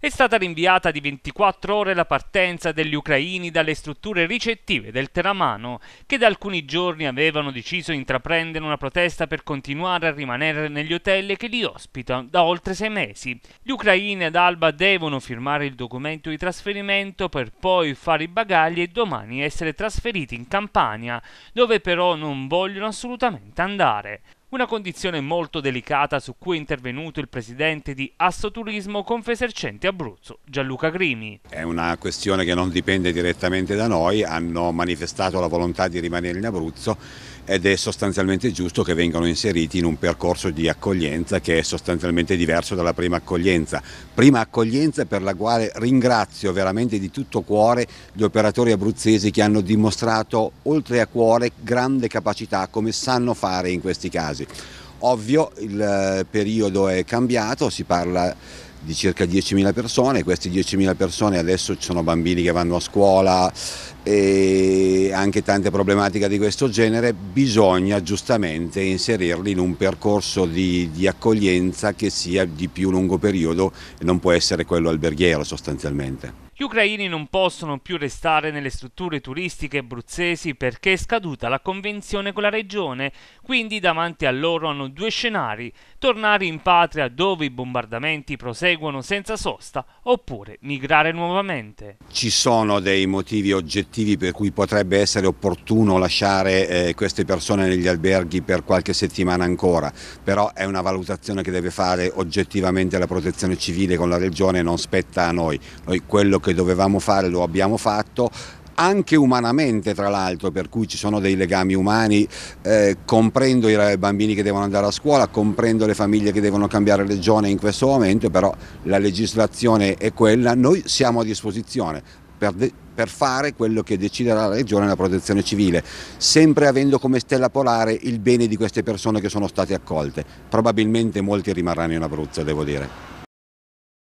È stata rinviata di 24 ore la partenza degli ucraini dalle strutture ricettive del Teramano, che da alcuni giorni avevano deciso di intraprendere una protesta per continuare a rimanere negli hotel che li ospita da oltre sei mesi. Gli ucraini ad Alba devono firmare il documento di trasferimento per poi fare i bagagli e domani essere trasferiti in Campania, dove però non vogliono assolutamente andare. Una condizione molto delicata su cui è intervenuto il presidente di Assoturismo Confesercenti Abruzzo, Gianluca Grimi. È una questione che non dipende direttamente da noi, hanno manifestato la volontà di rimanere in Abruzzo ed è sostanzialmente giusto che vengano inseriti in un percorso di accoglienza che è sostanzialmente diverso dalla prima accoglienza. Prima accoglienza per la quale ringrazio veramente di tutto cuore gli operatori abruzzesi che hanno dimostrato oltre a cuore grande capacità come sanno fare in questi casi casi. Ovvio il eh, periodo è cambiato, si parla di circa 10.000 persone, queste 10.000 persone adesso ci sono bambini che vanno a scuola e anche tante problematiche di questo genere, bisogna giustamente inserirli in un percorso di, di accoglienza che sia di più lungo periodo e non può essere quello alberghiero sostanzialmente. Gli ucraini non possono più restare nelle strutture turistiche abruzzesi perché è scaduta la convenzione con la regione, quindi davanti a loro hanno due scenari, tornare in patria dove i bombardamenti proseguono senza sosta oppure migrare nuovamente. Ci sono dei motivi oggettivi per cui potrebbe essere opportuno lasciare eh, queste persone negli alberghi per qualche settimana ancora, però è una valutazione che deve fare oggettivamente la protezione civile con la regione, non spetta a noi. Noi quello che che dovevamo fare lo abbiamo fatto, anche umanamente tra l'altro, per cui ci sono dei legami umani, eh, comprendo i bambini che devono andare a scuola, comprendo le famiglie che devono cambiare regione in questo momento, però la legislazione è quella, noi siamo a disposizione per, per fare quello che deciderà la regione e la protezione civile, sempre avendo come stella polare il bene di queste persone che sono state accolte. Probabilmente molti rimarranno in Abruzzo, devo dire.